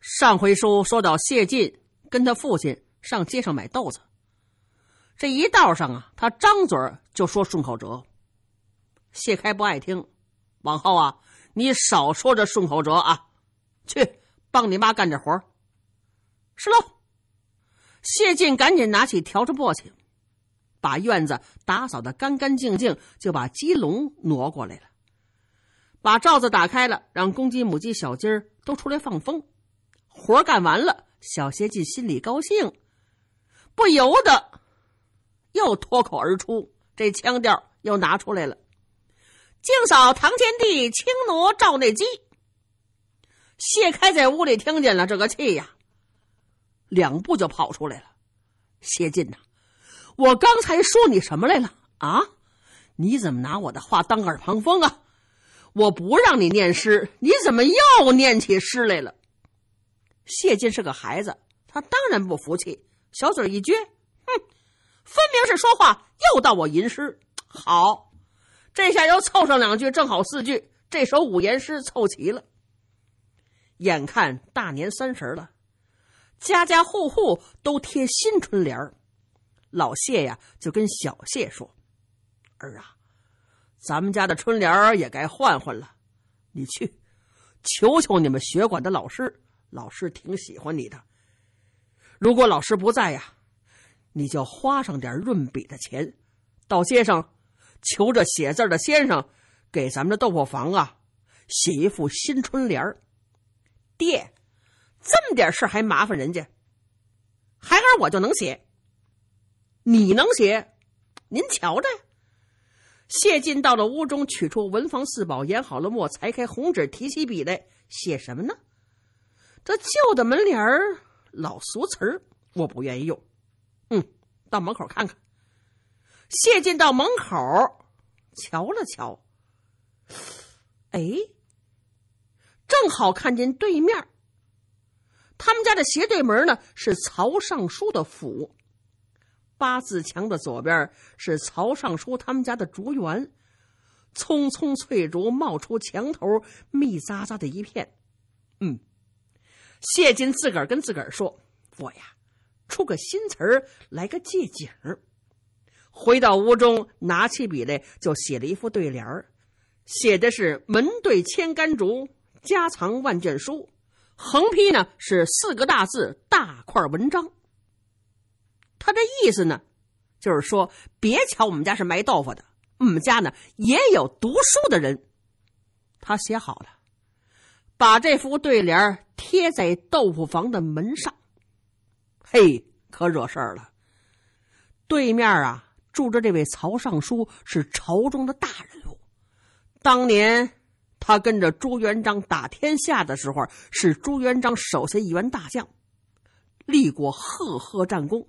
上回书说到，谢晋跟他父亲上街上买豆子，这一道上啊，他张嘴就说顺口辙。谢开不爱听，往后啊，你少说这顺口辙啊，去帮你妈干点活。是喽。谢晋赶紧拿起笤帚簸箕，把院子打扫的干干净净，就把鸡笼挪过来了，把罩子打开了，让公鸡、母鸡、小鸡儿都出来放风。活干完了，小谢晋心里高兴，不由得又脱口而出，这腔调又拿出来了：“净扫堂前地，轻挪照内机。”谢开在屋里听见了，这个气呀，两步就跑出来了：“谢晋呐，我刚才说你什么来了啊？你怎么拿我的话当耳旁风啊？我不让你念诗，你怎么又念起诗来了？”谢晋是个孩子，他当然不服气，小嘴一撅，哼，分明是说话又到我吟诗。好，这下又凑上两句，正好四句，这首五言诗凑齐了。眼看大年三十了，家家户户都贴新春联儿，老谢呀就跟小谢说：“儿啊，咱们家的春联儿也该换换了，你去求求你们学馆的老师。”老师挺喜欢你的。如果老师不在呀，你就花上点润笔的钱，到街上求着写字的先生给咱们的豆腐房啊写一副新春联儿。爹，这么点事还麻烦人家？孩儿我就能写。你能写，您瞧着呀。谢晋到了屋中，取出文房四宝，研好了墨，裁开红纸，提起笔来写什么呢？这旧的门帘儿，老俗词儿，我不愿意用。嗯，到门口看看。谢晋到门口瞧了瞧，哎，正好看见对面。他们家的斜对门呢是曹尚书的府，八字墙的左边是曹尚书他们家的竹园，葱葱翠竹冒出墙头，密匝匝的一片。嗯。谢金自个儿跟自个儿说：“我呀，出个新词儿，来个借景儿。”回到屋中，拿起笔来就写了一副对联儿，写的是“门对千竿竹，家藏万卷书”。横批呢是四个大字“大块文章”。他的意思呢，就是说别瞧我们家是卖豆腐的，我们家呢也有读书的人。他写好了。把这幅对联贴在豆腐房的门上，嘿，可惹事儿了。对面啊，住着这位曹尚书，是朝中的大人物。当年他跟着朱元璋打天下的时候，是朱元璋手下一员大将，立过赫赫战功，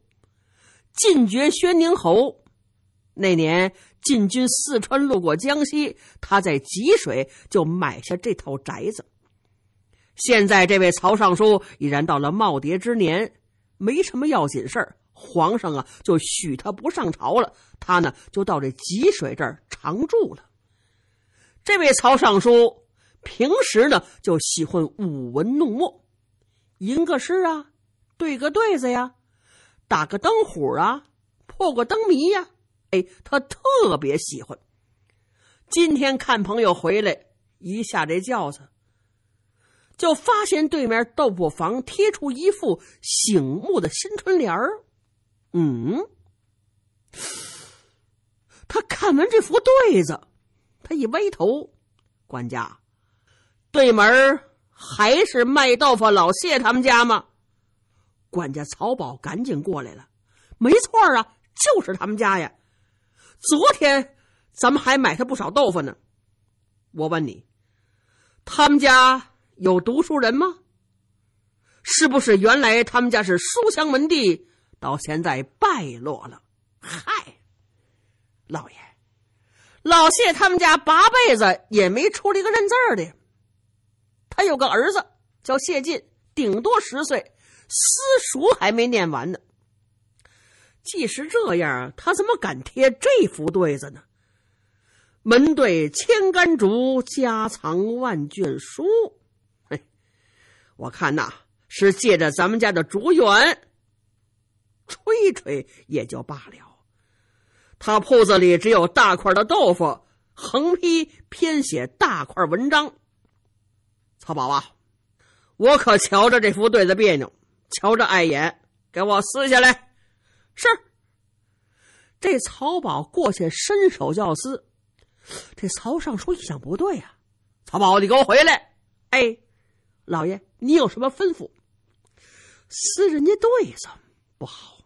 晋爵宣宁侯。那年进军四川，路过江西，他在吉水就买下这套宅子。现在这位曹尚书已然到了耄耋之年，没什么要紧事儿。皇上啊，就许他不上朝了。他呢，就到这吉水这儿常住了。这位曹尚书平时呢，就喜欢舞文弄墨，吟个诗啊，对个对子呀，打个灯虎啊，破个灯谜呀。哎，他特别喜欢。今天看朋友回来，一下这轿子。就发现对面豆腐房贴出一副醒目的新春联儿。嗯，他看完这副对子，他一歪头，管家，对门还是卖豆腐老谢他们家吗？管家曹宝赶紧过来了，没错啊，就是他们家呀。昨天咱们还买他不少豆腐呢。我问你，他们家？有读书人吗？是不是原来他们家是书香门第，到现在败落了？嗨，老爷，老谢他们家八辈子也没出了一个认字的。他有个儿子叫谢晋，顶多十岁，私塾还没念完呢。即使这样，他怎么敢贴这副对子呢？门对千竿竹，家藏万卷书。我看呐，是借着咱们家的竹园吹吹也就罢了。他铺子里只有大块的豆腐，横批偏写大块文章。曹宝啊，我可瞧着这幅对子别扭，瞧着碍眼，给我撕下来。是。这曹宝过去伸手就要撕，这曹尚书一想不对呀，曹宝，你给我回来！哎。老爷，你有什么吩咐？撕人家对子不好，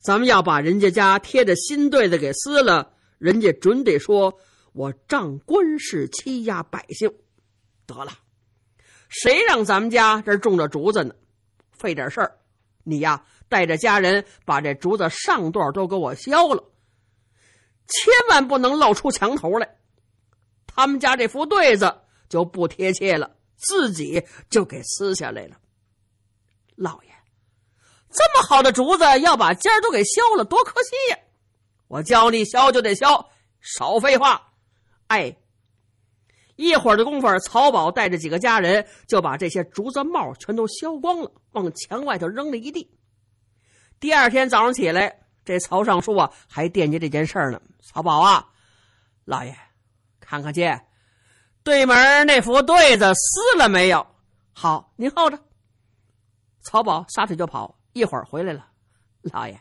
咱们要把人家家贴着新对子给撕了，人家准得说我仗官势欺压百姓。得了，谁让咱们家这种着竹子呢？费点事儿，你呀带着家人把这竹子上段都给我削了，千万不能露出墙头来。他们家这幅对子就不贴切了。自己就给撕下来了，老爷，这么好的竹子要把尖儿都给削了，多可惜呀！我教你削就得削，少废话。哎，一会儿的功夫，曹宝带着几个家人就把这些竹子帽全都削光了，往墙外头扔了一地。第二天早上起来，这曹尚书啊还惦记这件事儿呢。曹宝啊，老爷，看看去。对门那幅对子撕了没有？好，您候着。曹宝撒腿就跑，一会儿回来了。老爷，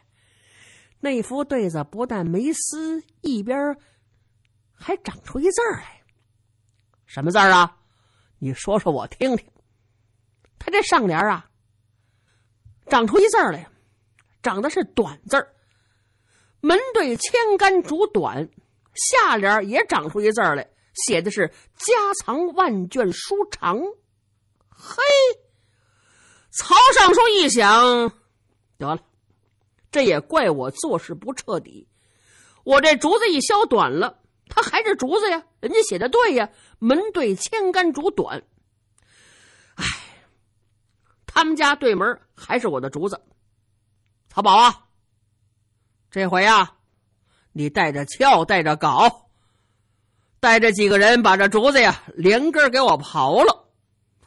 那幅对子不但没撕，一边还长出一字来。什么字儿啊？你说说我听听。他这上联啊，长出一字来，长的是短字儿。门对千竿竹短，下联也长出一字来。写的是家藏万卷书长，嘿，曹尚书一想，得了，这也怪我做事不彻底。我这竹子一削短了，它还是竹子呀。人家写的对呀，门对千竿竹短。哎，他们家对门还是我的竹子。曹宝啊，这回啊，你带着撬，带着镐。带着几个人把这竹子呀连根给我刨了，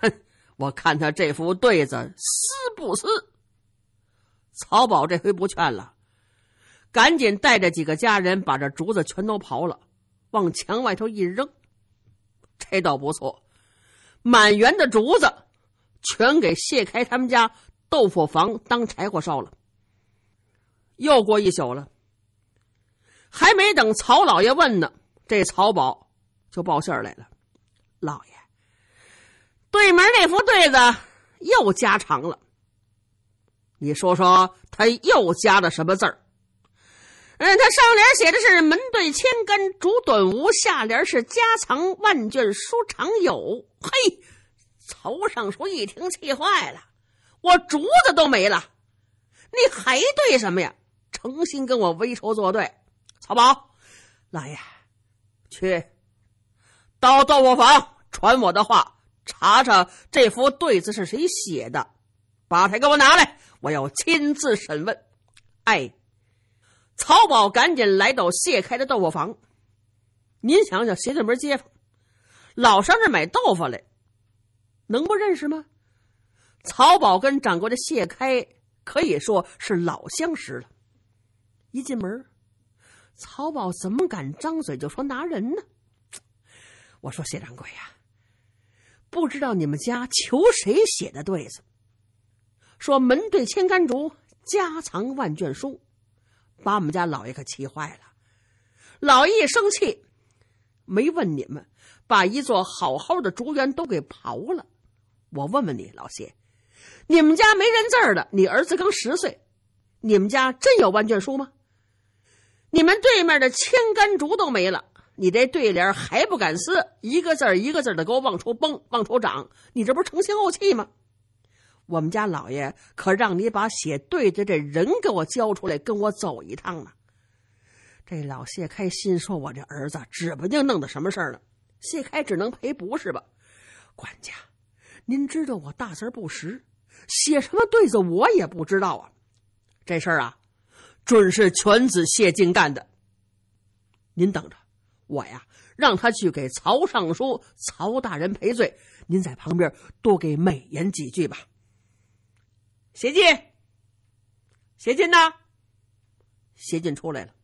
哼！我看他这副对子撕不撕？曹宝这回不劝了，赶紧带着几个家人把这竹子全都刨了，往墙外头一扔。这倒不错，满园的竹子全给卸开他们家豆腐房当柴火烧了。又过一宿了，还没等曹老爷问呢，这曹宝。就报信儿来了，老爷，对门那副对子又加长了。你说说，他又加的什么字儿？嗯，他上联写的是“门对千根竹短无”，下联是“家藏万卷书长有”。嘿，曹尚书一听气坏了，我竹子都没了，你还对什么呀？诚心跟我为仇作对。曹宝，老爷去。到豆腐坊传我的话，查查这幅对子是谁写的，把它给我拿来，我要亲自审问。哎，曹宝赶紧来到谢开的豆腐坊。您想想，斜对门街坊老上这买豆腐来，能不认识吗？曹宝跟掌柜的谢开可以说是老相识了。一进门，曹宝怎么敢张嘴就说拿人呢？我说：“谢掌柜呀，不知道你们家求谁写的对子？说门对千竿竹，家藏万卷书，把我们家老爷可气坏了。老爷一生气，没问你们，把一座好好的竹园都给刨了。我问问你，老谢，你们家没认字儿的，你儿子刚十岁，你们家真有万卷书吗？你们对面的千竿竹都没了。”你这对联还不敢撕，一个字儿一个字儿的给我往出崩往出长，你这不是成心怄气吗？我们家老爷可让你把写对子这人给我交出来，跟我走一趟呢。这老谢开心说：“我这儿子指不定弄的什么事儿呢。”谢开只能赔不是吧？管家，您知道我大字不识，写什么对子我也不知道啊。这事儿啊，准是犬子谢晋干的。您等着。我呀，让他去给曹尚书、曹大人赔罪。您在旁边多给美言几句吧。谢晋，谢晋呢？谢晋出来了。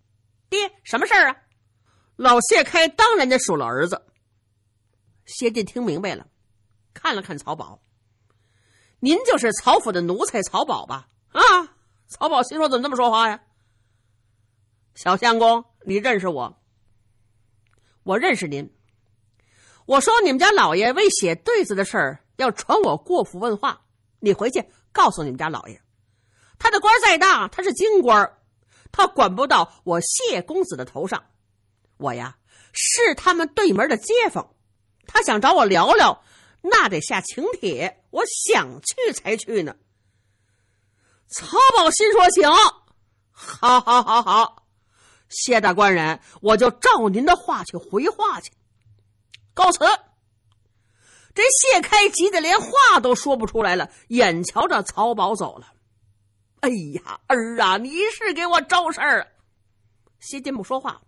爹，什么事儿啊？老谢开当人家数了儿子。谢晋听明白了，看了看曹宝，您就是曹府的奴才曹宝吧？啊，曹宝心说怎么这么说话呀？小相公，你认识我？我认识您，我说你们家老爷为写对子的事儿要传我过府问话，你回去告诉你们家老爷，他的官再大，他是京官，他管不到我谢公子的头上。我呀是他们对门的街坊，他想找我聊聊，那得下请帖，我想去才去呢。曹宝心说行，好，好，好，好。谢大官人，我就照您的话去回话去，告辞。这谢开急得连话都说不出来了，眼瞧着曹宝走了，哎呀，儿啊，你是给我招事儿啊！谢金不说话。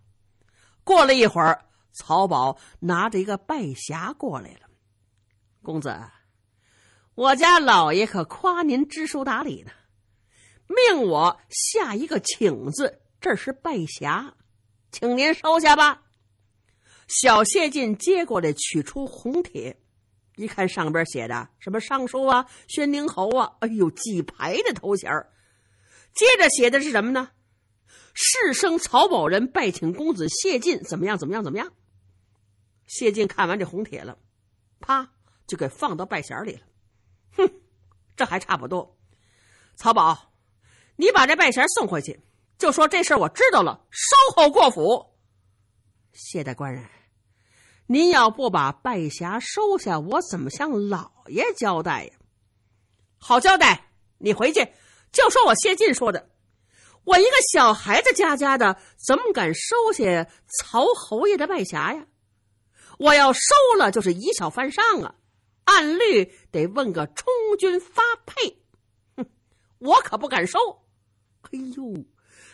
过了一会儿，曹宝拿着一个拜匣过来了，公子，我家老爷可夸您知书达理呢，命我下一个请字。这是拜匣，请您收下吧。小谢晋接过来，取出红帖，一看上边写的什么尚书啊、宣宁侯啊，哎呦，几排的头衔儿。接着写的是什么呢？是生曹保人拜请公子谢晋怎么样？怎么样？怎么样？谢晋看完这红帖了，啪就给放到拜匣里了。哼，这还差不多。曹宝，你把这拜匣送回去。就说这事儿我知道了，稍后过府。谢大官人，您要不把拜霞收下，我怎么向老爷交代呀？好交代，你回去就说我谢晋说的。我一个小孩子家家的，怎么敢收下曹侯爷的拜霞呀？我要收了，就是以小犯上啊！按律得问个充军发配。哼，我可不敢收。哎呦！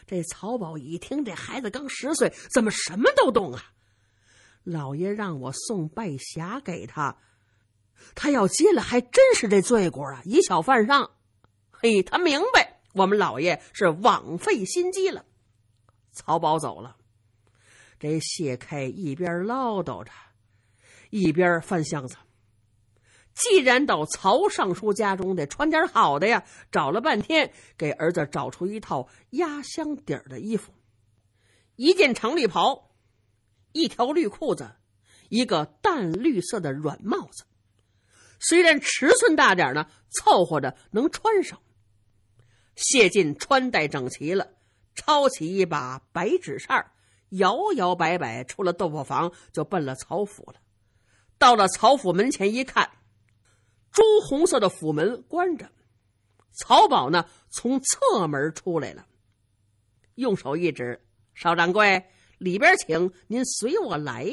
这曹宝一听，这孩子刚十岁，怎么什么都懂啊？老爷让我送拜匣给他，他要接了，还真是这罪过啊！以小犯上，嘿，他明白，我们老爷是枉费心机了。曹宝走了，这谢开一边唠叨着，一边翻箱子。既然到曹尚书家中，得穿点好的呀。找了半天，给儿子找出一套压箱底儿的衣服：一件长绿袍，一条绿裤子，一个淡绿色的软帽子。虽然尺寸大点儿呢，凑合着能穿上。谢晋穿戴整齐了，抄起一把白纸扇儿，摇摇摆摆出了豆腐房，就奔了曹府了。到了曹府门前一看。朱红色的府门关着，曹宝呢从侧门出来了，用手一指：“邵掌柜，里边请，您随我来。”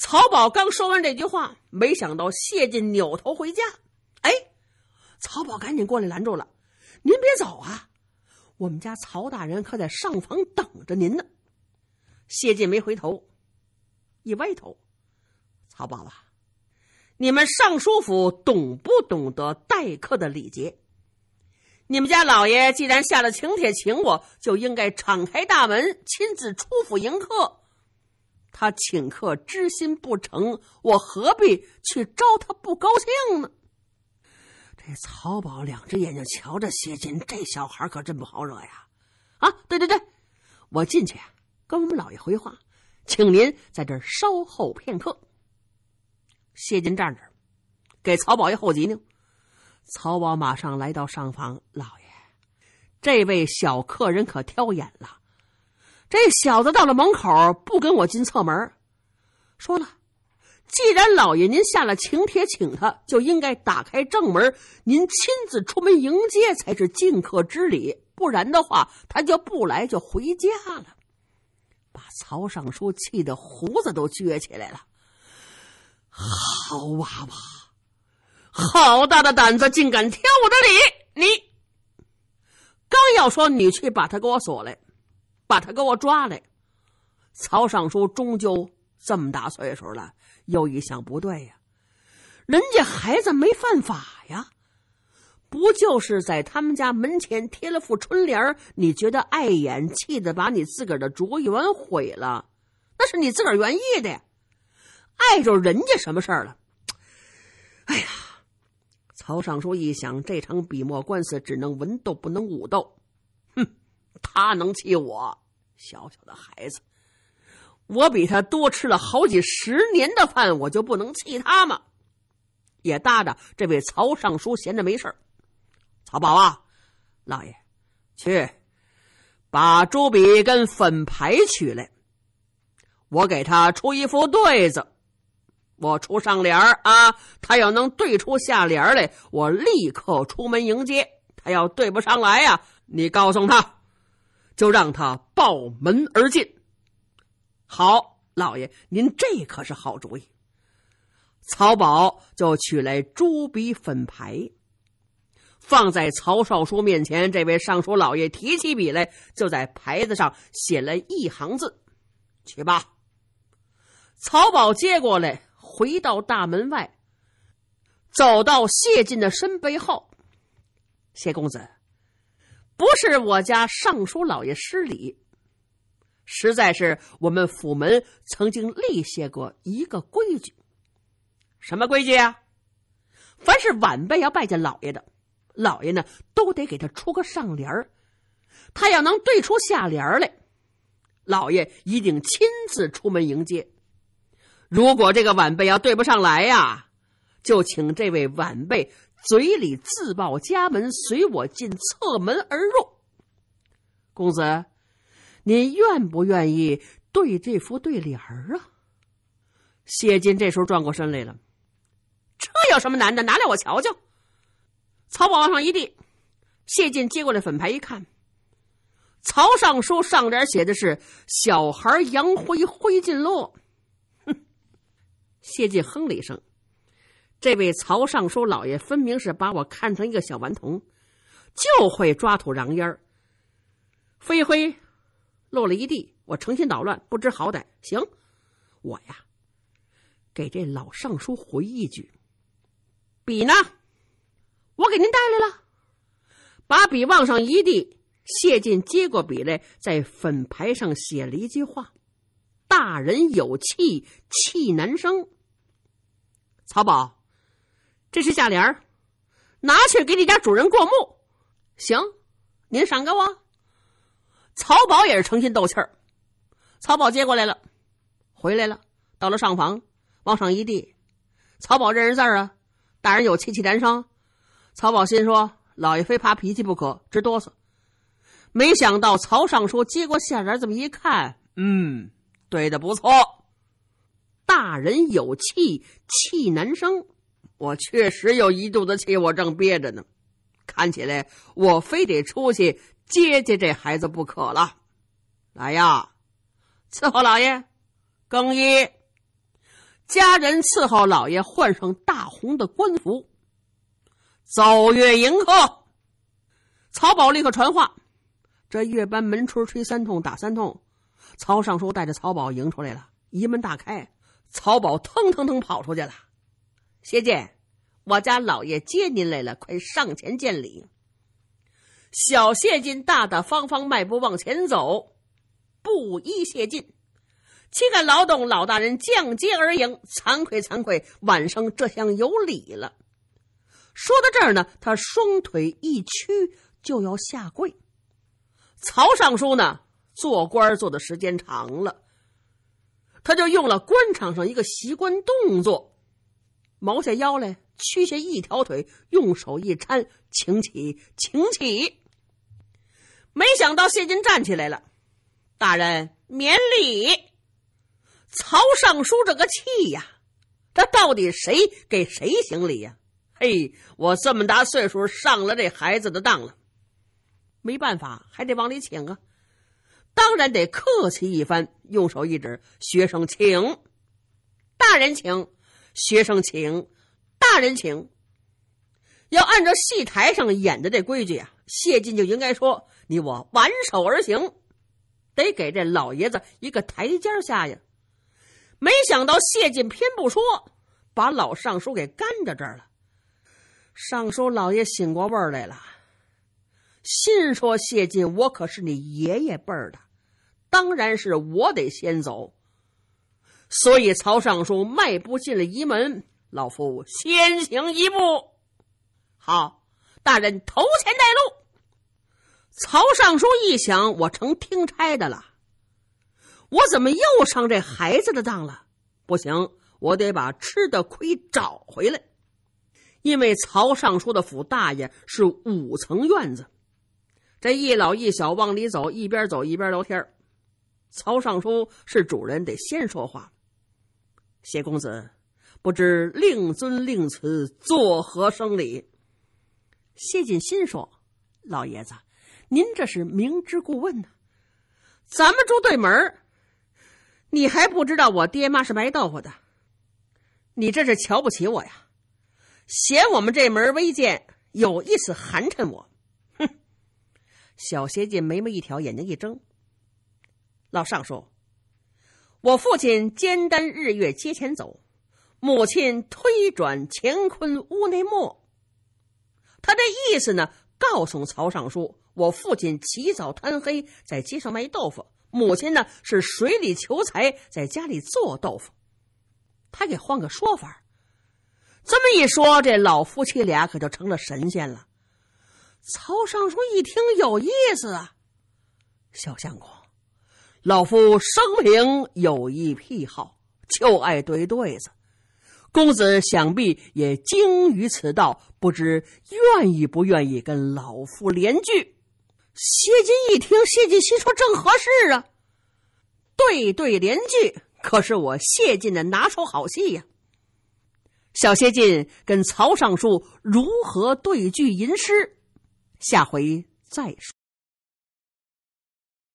曹宝刚说完这句话，没想到谢晋扭头回家。哎，曹宝赶紧过来拦住了：“您别走啊，我们家曹大人可在上房等着您呢。”谢晋没回头，一歪头，曹宝啊。你们尚书府懂不懂得待客的礼节？你们家老爷既然下了请帖请我，就应该敞开大门，亲自出府迎客。他请客知心不成，我何必去招他不高兴呢？这曹宝两只眼睛瞧着谢金，这小孩可真不好惹呀！啊，对对对，我进去跟我们老爷回话，请您在这儿稍候片刻。谢金站这，给曹宝一后急呢。曹宝马上来到上房，老爷，这位小客人可挑眼了。这小子到了门口不跟我进侧门，说了，既然老爷您下了请帖请他，就应该打开正门，您亲自出门迎接才是进客之礼。不然的话，他就不来，就回家了。把曹尚书气得胡子都撅起来了。好娃娃，好大的胆子，竟敢挑我的理！你刚要说你去把他给我锁来，把他给我抓来。曹尚书终究这么大岁数了，又一想不对呀，人家孩子没犯法呀，不就是在他们家门前贴了副春联你觉得碍眼，气得把你自个儿的竹园毁了，那是你自个儿愿意的。呀。碍着人家什么事儿了？哎呀，曹尚书一想，这场笔墨官司只能文斗，不能武斗。哼，他能气我？小小的孩子，我比他多吃了好几十年的饭，我就不能气他吗？也搭着这位曹尚书闲着没事儿，曹宝啊，老爷，去把朱笔跟粉牌取来，我给他出一副对子。我出上联儿啊，他要能对出下联来，我立刻出门迎接；他要对不上来呀，你告诉他，就让他抱门而进。好，老爷，您这可是好主意。曹宝就取来朱笔粉牌，放在曹少书面前。这位尚书老爷提起笔来，就在牌子上写了一行字：“去吧。”曹宝接过来。回到大门外，走到谢晋的身背后，谢公子，不是我家尚书老爷失礼，实在是我们府门曾经立下过一个规矩，什么规矩啊？凡是晚辈要拜见老爷的，老爷呢都得给他出个上联儿，他要能对出下联来，老爷一定亲自出门迎接。如果这个晚辈要对不上来呀，就请这位晚辈嘴里自报家门，随我进侧门而入。公子，您愿不愿意对这副对联儿啊？谢晋这时候转过身来了，这有什么难的？拿来我瞧瞧。曹宝往上一递，谢晋接过来粉牌一看，曹尚书上联写的是“小孩扬灰灰尽落”。谢晋哼了一声：“这位曹尚书老爷分明是把我看成一个小顽童，就会抓土嚷烟儿，飞灰落了一地。我成心捣乱，不知好歹。行，我呀，给这老尚书回一句：笔呢？我给您带来了。把笔往上一递，谢晋接过笔来，在粉牌上写了一句话。”大人有气，气难生。曹宝，这是下联儿，拿去给你家主人过目。行，您赏给我。曹宝也是诚心斗气儿。曹宝接过来了，回来了，到了上房，往上一递。曹宝认识字儿啊，大人有气，气难生。曹宝心说，老爷非发脾气不可，直哆嗦。没想到曹尚书接过下联，这么一看，嗯。对的不错，大人有气气难生，我确实有一肚子气，我正憋着呢。看起来我非得出去接接这孩子不可了。来呀，伺候老爷更衣，家人伺候老爷换上大红的官服，走月迎客。曹宝立刻传话，这月班门吹吹三通，打三通。曹尚书带着曹宝迎出来了，一门大开，曹宝腾腾腾跑出去了。谢晋，我家老爷接您来了，快上前见礼。小谢晋大大方方迈步往前走，布衣谢晋，岂敢劳动老大人降阶而迎，惭愧惭愧，晚生这厢有礼了。说到这儿呢，他双腿一屈就要下跪，曹尚书呢？做官做的时间长了，他就用了官场上一个习惯动作，毛下腰来，屈下一条腿，用手一搀，请起，请起。没想到谢金站起来了，大人免礼。曹尚书这个气呀，这到底谁给谁行礼呀？嘿，我这么大岁数上了这孩子的当了，没办法，还得往里请啊。当然得客气一番，用手一指：“学生请，大人请，学生请，大人请。”要按照戏台上演的这规矩啊，谢晋就应该说：“你我挽手而行，得给这老爷子一个台阶下呀。”没想到谢晋偏不说，把老尚书给干到这儿了。尚书老爷醒过味儿来了。心说：“谢晋，我可是你爷爷辈儿的，当然是我得先走。所以曹尚书迈步进了仪门，老夫先行一步。好，大人头前带路。”曹尚书一想：“我成听差的了，我怎么又上这孩子的当了？不行，我得把吃的亏找回来。因为曹尚书的府大爷是五层院子。”这一老一小往里走，一边走一边聊天曹尚书是主人，得先说话。谢公子，不知令尊令慈作何生礼？谢锦心说：“老爷子，您这是明知故问呢。咱们住对门你还不知道我爹妈是卖豆腐的。你这是瞧不起我呀，嫌我们这门微贱，有意思寒碜我。”小鞋匠眉毛一挑，眼睛一睁。老尚书，我父亲肩担日月街前走，母亲推转乾坤屋内没。他这意思呢，告诉曹尚书：我父亲起早贪黑在街上卖豆腐，母亲呢是水里求财在家里做豆腐。他给换个说法这么一说，这老夫妻俩可就成了神仙了。曹尚书一听有意思啊，小相公，老夫生平有一癖好，就爱对对子。公子想必也精于此道，不知愿意不愿意跟老夫联句？谢晋一听，谢晋心说正合适啊，对对联句可是我谢晋的拿手好戏呀。小谢晋跟曹尚书如何对句吟诗？下回再说。